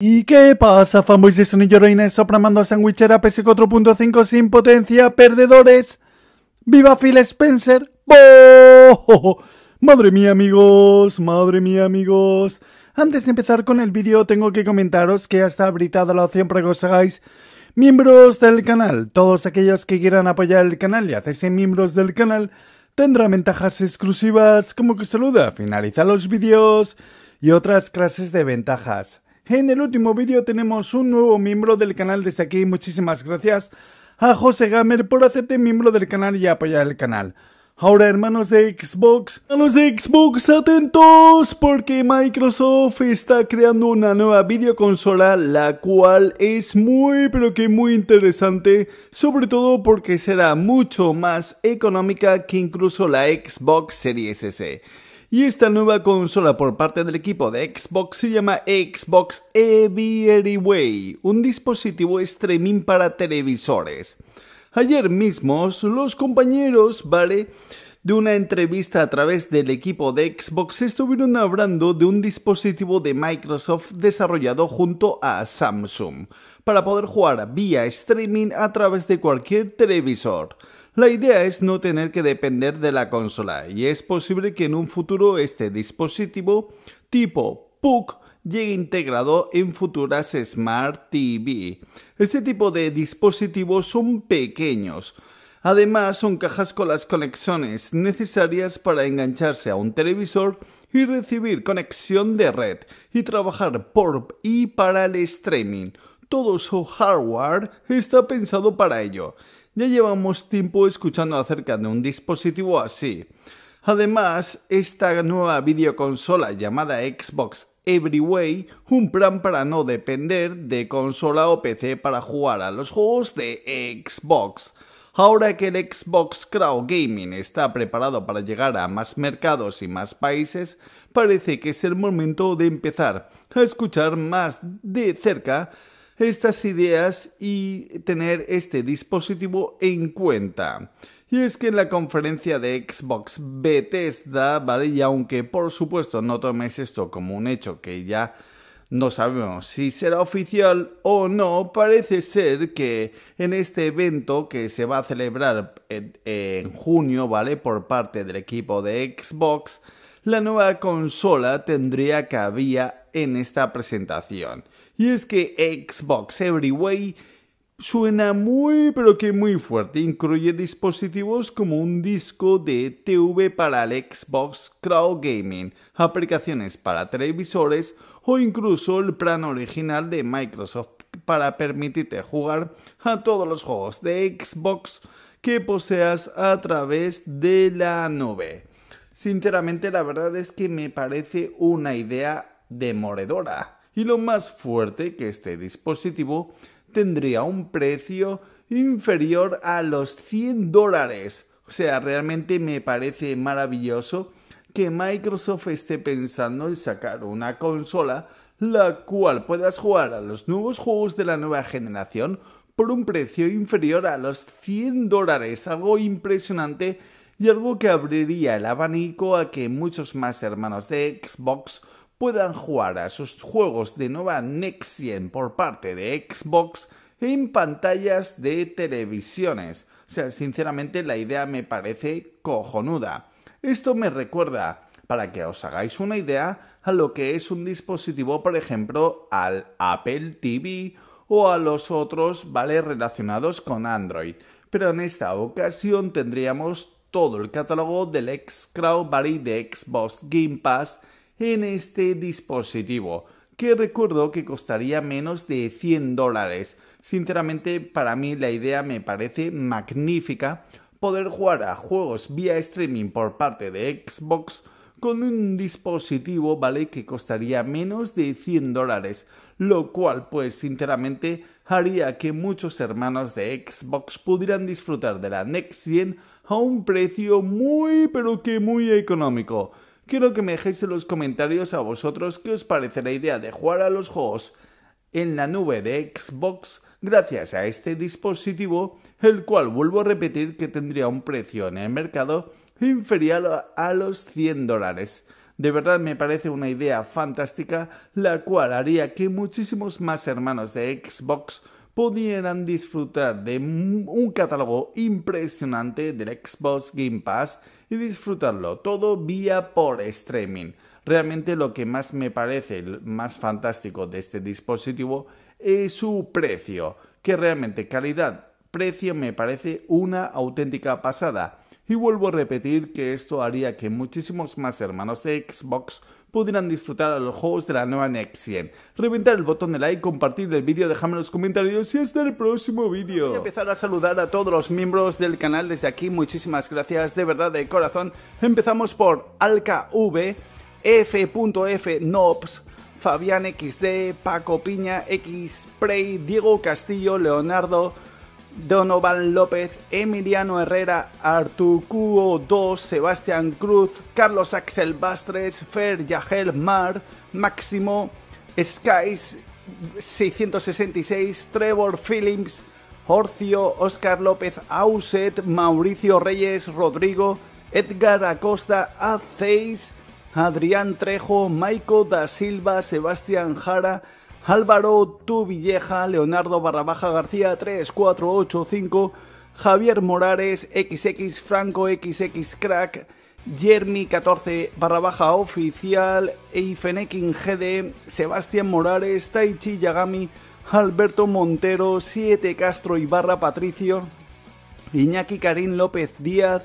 ¿Y qué pasa, fanboys de Sony sopra sopramando a Sandwichera PS4.5 sin potencia, perdedores? ¡Viva Phil Spencer! ¡Oh! Madre mía, amigos, madre mía, amigos. Antes de empezar con el vídeo, tengo que comentaros que hasta está habilitada la opción para que os hagáis miembros del canal. Todos aquellos que quieran apoyar el canal y hacerse miembros del canal tendrán ventajas exclusivas como que saluda, finaliza los vídeos y otras clases de ventajas. En el último vídeo tenemos un nuevo miembro del canal desde aquí. Muchísimas gracias a José Gamer por hacerte miembro del canal y apoyar el canal. Ahora, hermanos de Xbox, hermanos de Xbox, atentos, porque Microsoft está creando una nueva videoconsola, la cual es muy, pero que muy interesante, sobre todo porque será mucho más económica que incluso la Xbox Series S. Y esta nueva consola por parte del equipo de Xbox se llama Xbox Everyway, un dispositivo streaming para televisores. Ayer mismos los compañeros, ¿vale? de una entrevista a través del equipo de Xbox estuvieron hablando de un dispositivo de Microsoft desarrollado junto a Samsung para poder jugar vía streaming a través de cualquier televisor. La idea es no tener que depender de la consola y es posible que en un futuro este dispositivo tipo PUC llegue integrado en futuras Smart TV. Este tipo de dispositivos son pequeños, Además, son cajas con las conexiones necesarias para engancharse a un televisor y recibir conexión de red y trabajar por y para el streaming. Todo su hardware está pensado para ello. Ya llevamos tiempo escuchando acerca de un dispositivo así. Además, esta nueva videoconsola llamada Xbox Everyway, un plan para no depender de consola o PC para jugar a los juegos de Xbox. Ahora que el Xbox Crowd Gaming está preparado para llegar a más mercados y más países, parece que es el momento de empezar a escuchar más de cerca estas ideas y tener este dispositivo en cuenta. Y es que en la conferencia de Xbox Bethesda, ¿vale? Y aunque por supuesto no toméis esto como un hecho que ya no sabemos si será oficial o no, parece ser que en este evento que se va a celebrar en, junio, ¿vale? Por parte del equipo de Xbox, la nueva consola tendría cabida en esta presentación. Y es que Xbox Everyway suena muy pero que muy fuerte. Incluye dispositivos como un disco de TV para el Xbox Crowd Gaming, aplicaciones para televisores o incluso el plan original de Microsoft para permitirte jugar a todos los juegos de Xbox que poseas a través de la nube. Sinceramente la verdad es que me parece una idea demoledora y lo más fuerte que este dispositivo tendría un precio inferior a los 100 dólares. O sea, realmente me parece maravilloso que Microsoft esté pensando en sacar una consola la cual puedas jugar a los nuevos juegos de la nueva generación por un precio inferior a los 100 dólares, algo impresionante y algo que abriría el abanico a que muchos más hermanos de Xbox puedan jugar a sus juegos de nueva Next por parte de Xbox en pantallas de televisiones. O sea, sinceramente la idea me parece cojonuda. Esto me recuerda, para que os hagáis una idea, a lo que es un dispositivo, por ejemplo, al Apple TV o a los otros, ¿vale?, relacionados con Android. Pero en esta ocasión tendríamos todo el catálogo del ex ¿vale?, de Xbox Game Pass en este dispositivo que recuerdo que costaría menos de 100 dólares. Sinceramente, para mí la idea me parece magnífica poder jugar a juegos vía streaming por parte de Xbox con un dispositivo, ¿vale? Que costaría menos de 100 dólares, lo cual pues sinceramente haría que muchos hermanos de Xbox pudieran disfrutar de la Next Gen a un precio muy pero que muy económico. Quiero que me dejéis en los comentarios a vosotros qué os parece la idea de jugar a los juegos en la nube de Xbox gracias a este dispositivo, el cual vuelvo a repetir que tendría un precio en el mercado inferior a los 100 dólares. De verdad me parece una idea fantástica, la cual haría que muchísimos más hermanos de Xbox pudieran disfrutar de un catálogo impresionante del Xbox Game Pass y disfrutarlo todo vía por streaming. Realmente lo que más me parece el más fantástico de este dispositivo es su precio, que realmente calidad-precio me parece una auténtica pasada. Y vuelvo a repetir que esto haría que muchísimos más hermanos de Xbox pudieran disfrutar a los juegos de la nueva Next Reventar el botón de like, compartir el vídeo, dejarme en los comentarios y hasta el próximo vídeo. Voy a empezar a saludar a todos los miembros del canal desde aquí. Muchísimas gracias, de verdad, de corazón. Empezamos por AlkaV. F.F. Nobs, Fabián XD, Paco Piña, X Prey, Diego Castillo, Leonardo, Donovan López, Emiliano Herrera, Artucuo 2, Sebastián Cruz, Carlos Axel Bastres, Fer Yajel, Mar, Máximo, Skies 666, Trevor Phillips, Horcio, Oscar López Auset, Mauricio Reyes, Rodrigo, Edgar Acosta, Aceis Adrián Trejo, Maico da Silva, Sebastián Jara, Álvaro Tuvilleja, Leonardo Barrabaja García 3485, Javier Morales, XX Franco, XX Crack, Jeremy 14 Barrabaja Oficial, Eifenekin GD, Sebastián Morales, Taichi Yagami, Alberto Montero, 7 Castro Ibarra Patricio, Iñaki Karim López Díaz,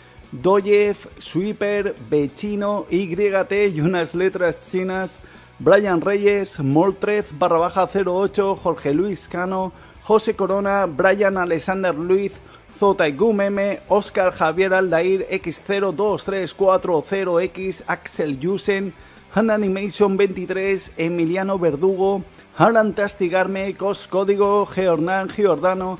Doyev, Sweeper, Bechino, YT y unas letras chinas, Brian Reyes, Moltrez, barra baja 08, Jorge Luis Cano, José Corona, Brian Alexander Luis, Gumeme Oscar Javier Aldair, X02340X, Axel Yusen, hananimation 23, Emiliano Verdugo, Alan Tastigarme, Cos Código, Giordano,